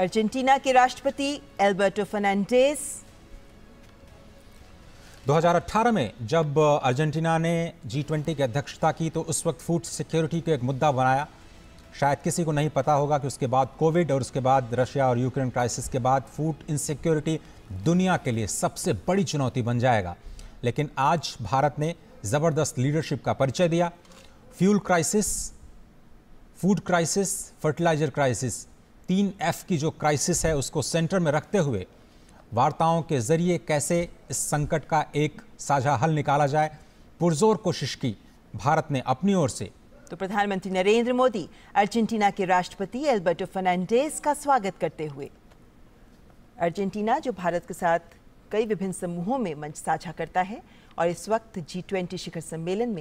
Argentina के राष्ट्रपति Alberto Fernandes 2018 में जब अर्जेंटीना ने जी ट्वेंटी की अध्यक्षता की तो उस वक्त फूड सिक्योरिटी को एक मुद्दा बनाया शायद किसी को नहीं पता होगा कि उसके बाद कोविड और उसके बाद रशिया और यूक्रेन क्राइसिस के बाद फूड इनसिक्योरिटी दुनिया के लिए सबसे बड़ी चुनौती बन जाएगा लेकिन आज भारत ने ज़बरदस्त लीडरशिप का परिचय दिया fuel crisis food crisis fertiliser crisis तीन एफ की जो क्राइसिस है उसको सेंटर में रखते हुए वार्ताओं के जरिए कैसे इस संकट का एक साझा हल निकाला जाए पुरजोर कोशिश की भारत ने अपनी ओर से तो प्रधानमंत्री नरेंद्र मोदी अर्जेंटीना के राष्ट्रपति एल्बर्टो फर्नांडेस का स्वागत करते हुए अर्जेंटीना जो भारत के साथ कई विभिन्न समूहों में मंच साझा करता है और इस वक्त जी ट्वेंटी शिखर सम्मेलन में